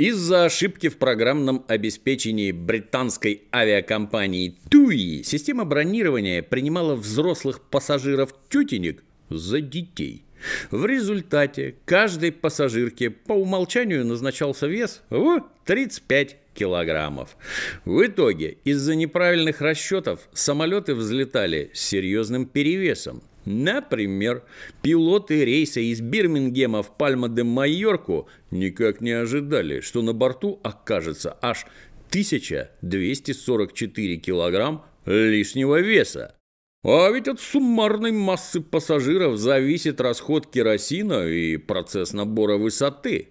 Из-за ошибки в программном обеспечении британской авиакомпании Туи система бронирования принимала взрослых пассажиров тютенек за детей. В результате каждой пассажирке по умолчанию назначался вес в 35 килограммов. В итоге из-за неправильных расчетов самолеты взлетали с серьезным перевесом. Например, пилоты рейса из Бирмингема в Пальма-де-Майорку никак не ожидали, что на борту окажется аж 1244 килограмм лишнего веса. А ведь от суммарной массы пассажиров зависит расход керосина и процесс набора высоты.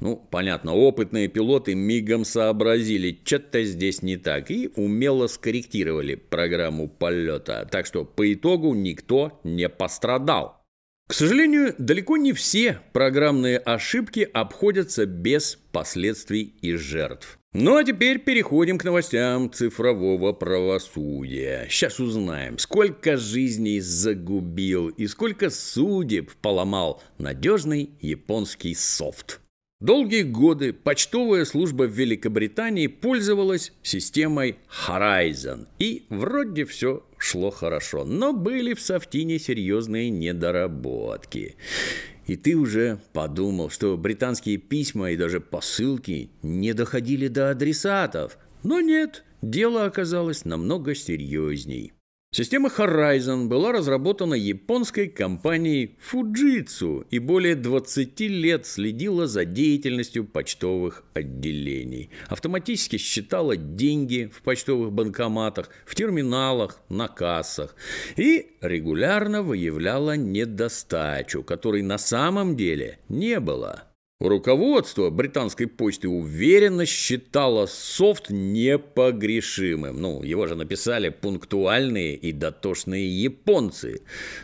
Ну, понятно, опытные пилоты мигом сообразили, что-то здесь не так, и умело скорректировали программу полета, так что по итогу никто не пострадал. К сожалению, далеко не все программные ошибки обходятся без последствий и жертв. Ну а теперь переходим к новостям цифрового правосудия. Сейчас узнаем, сколько жизней загубил и сколько судеб поломал надежный японский софт. Долгие годы почтовая служба в Великобритании пользовалась системой Horizon. И вроде все шло хорошо, но были в софтине серьезные недоработки. И ты уже подумал, что британские письма и даже посылки не доходили до адресатов. Но нет, дело оказалось намного серьезней. Система Horizon была разработана японской компанией Fujitsu и более 20 лет следила за деятельностью почтовых отделений. Автоматически считала деньги в почтовых банкоматах, в терминалах, на кассах и регулярно выявляла недостачу, которой на самом деле не было. Руководство британской почты уверенно считало софт непогрешимым. Ну, его же написали пунктуальные и дотошные японцы.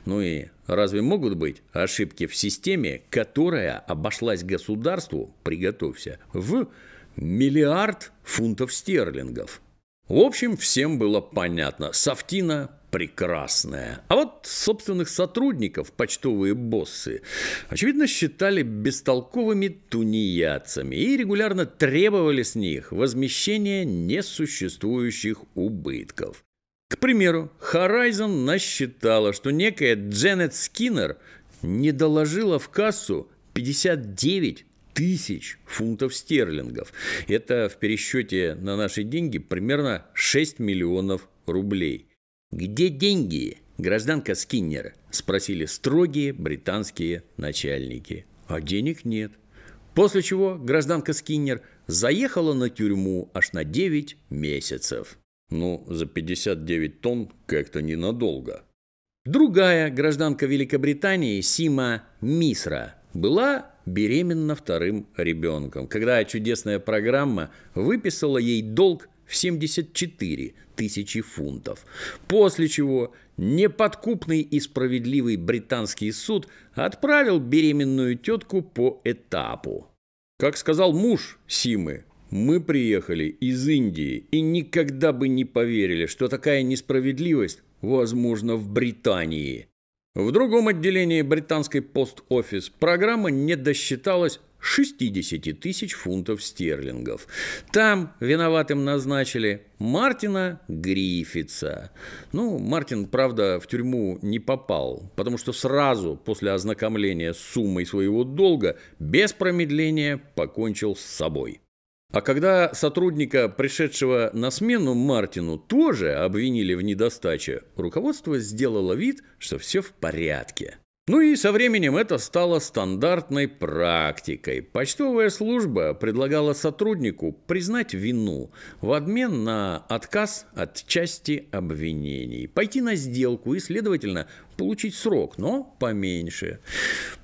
Ну и разве могут быть ошибки в системе, которая обошлась государству, приготовься, в миллиард фунтов стерлингов? В общем, всем было понятно. Софтина прекрасное. А вот собственных сотрудников почтовые боссы, очевидно, считали бестолковыми тунеядцами и регулярно требовали с них возмещения несуществующих убытков. К примеру, Horizon насчитала, что некая Дженнет Скиннер не доложила в кассу 59 тысяч фунтов стерлингов. Это в пересчете на наши деньги примерно 6 миллионов рублей – «Где деньги, гражданка Скиннер?» – спросили строгие британские начальники. А денег нет. После чего гражданка Скиннер заехала на тюрьму аж на 9 месяцев. Ну, за 59 тонн как-то ненадолго. Другая гражданка Великобритании, Сима Мисра, была беременна вторым ребенком, когда чудесная программа выписала ей долг в 74 тысячи фунтов. После чего неподкупный и справедливый британский суд отправил беременную тетку по этапу. Как сказал муж Симы, мы приехали из Индии и никогда бы не поверили, что такая несправедливость возможна в Британии. В другом отделении британской пост-офис программа не досчиталась 60 тысяч фунтов стерлингов. Там виноватым назначили Мартина Гриффитса. Ну, Мартин, правда, в тюрьму не попал, потому что сразу после ознакомления с суммой своего долга без промедления покончил с собой. А когда сотрудника, пришедшего на смену Мартину, тоже обвинили в недостаче, руководство сделало вид, что все в порядке. Ну и со временем это стало стандартной практикой. Почтовая служба предлагала сотруднику признать вину в обмен на отказ от части обвинений, пойти на сделку и, следовательно, получить срок, но поменьше.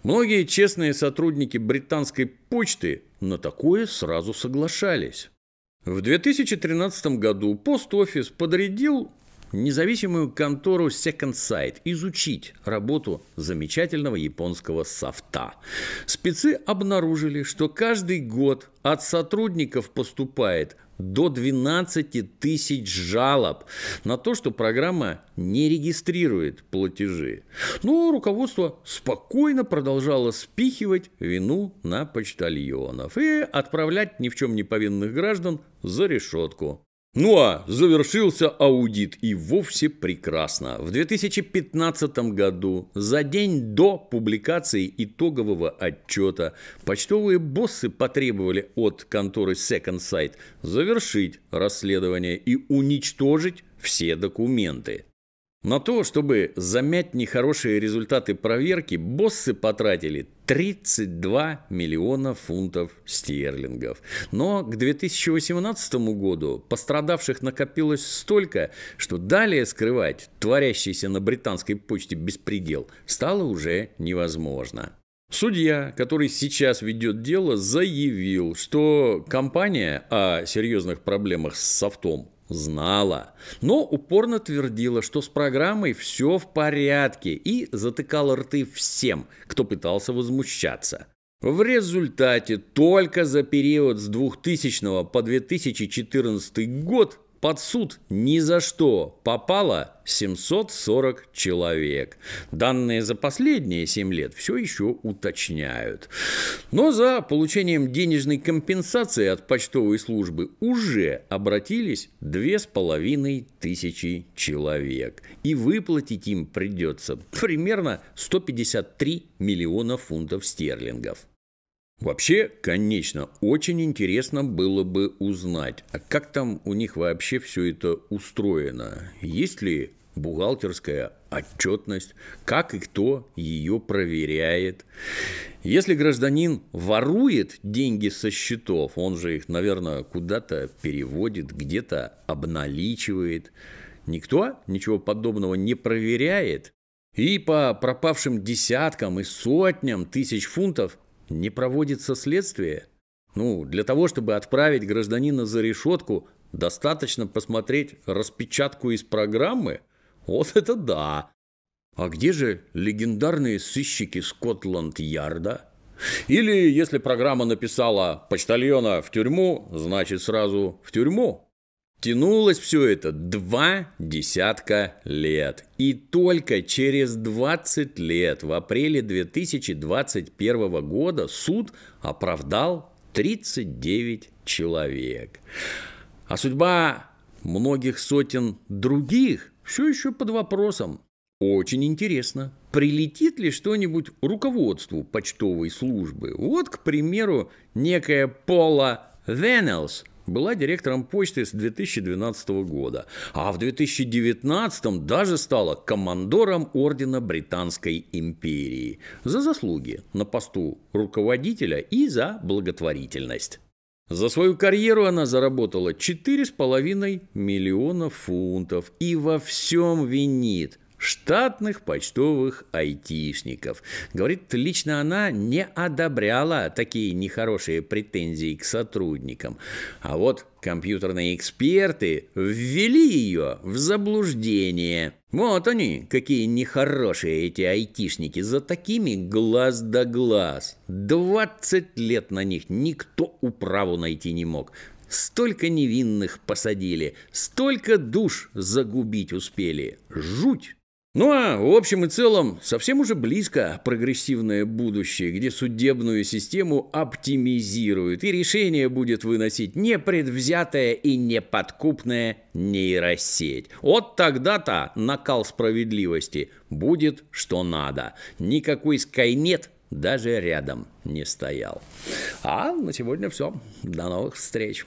Многие честные сотрудники британской почты на такое сразу соглашались. В 2013 году пост-офис подрядил независимую контору Second Sight изучить работу замечательного японского софта. Спецы обнаружили, что каждый год от сотрудников поступает до 12 тысяч жалоб на то, что программа не регистрирует платежи. Но руководство спокойно продолжало спихивать вину на почтальонов и отправлять ни в чем не повинных граждан за решетку. Ну а завершился аудит и вовсе прекрасно. В 2015 году, за день до публикации итогового отчета, почтовые боссы потребовали от конторы Second Sight завершить расследование и уничтожить все документы. На то, чтобы замять нехорошие результаты проверки, боссы потратили 32 миллиона фунтов стерлингов. Но к 2018 году пострадавших накопилось столько, что далее скрывать творящийся на британской почте беспредел стало уже невозможно. Судья, который сейчас ведет дело, заявил, что компания о серьезных проблемах с софтом знала, но упорно твердила, что с программой все в порядке и затыкала рты всем, кто пытался возмущаться. В результате только за период с 2000 по 2014 год под суд ни за что попало 740 человек. Данные за последние 7 лет все еще уточняют. Но за получением денежной компенсации от почтовой службы уже обратились 2500 человек. И выплатить им придется примерно 153 миллиона фунтов стерлингов. Вообще, конечно, очень интересно было бы узнать, а как там у них вообще все это устроено? Есть ли бухгалтерская отчетность, как и кто ее проверяет. Если гражданин ворует деньги со счетов, он же их, наверное, куда-то переводит, где-то обналичивает. Никто ничего подобного не проверяет. И по пропавшим десяткам и сотням тысяч фунтов не проводится следствие? Ну, для того, чтобы отправить гражданина за решетку, достаточно посмотреть распечатку из программы? Вот это да! А где же легендарные сыщики Скотланд-Ярда? Или если программа написала почтальона в тюрьму, значит сразу в тюрьму. Тянулось все это два десятка лет. И только через 20 лет, в апреле 2021 года, суд оправдал 39 человек. А судьба многих сотен других все еще под вопросом. Очень интересно, прилетит ли что-нибудь руководству почтовой службы. Вот, к примеру, некая Пола Венелс – была директором почты с 2012 года, а в 2019 даже стала командором Ордена Британской империи за заслуги на посту руководителя и за благотворительность. За свою карьеру она заработала 4,5 миллиона фунтов и во всем винит штатных почтовых айтишников. Говорит, лично она не одобряла такие нехорошие претензии к сотрудникам. А вот компьютерные эксперты ввели ее в заблуждение. Вот они, какие нехорошие эти айтишники, за такими глаз да глаз. 20 лет на них никто управу найти не мог. Столько невинных посадили, столько душ загубить успели. Жуть! Ну а в общем и целом совсем уже близко прогрессивное будущее, где судебную систему оптимизируют, и решение будет выносить непредвзятая и неподкупная нейросеть. Вот тогда-то накал справедливости будет что надо. Никакой Скайнет даже рядом не стоял. А на сегодня все. До новых встреч.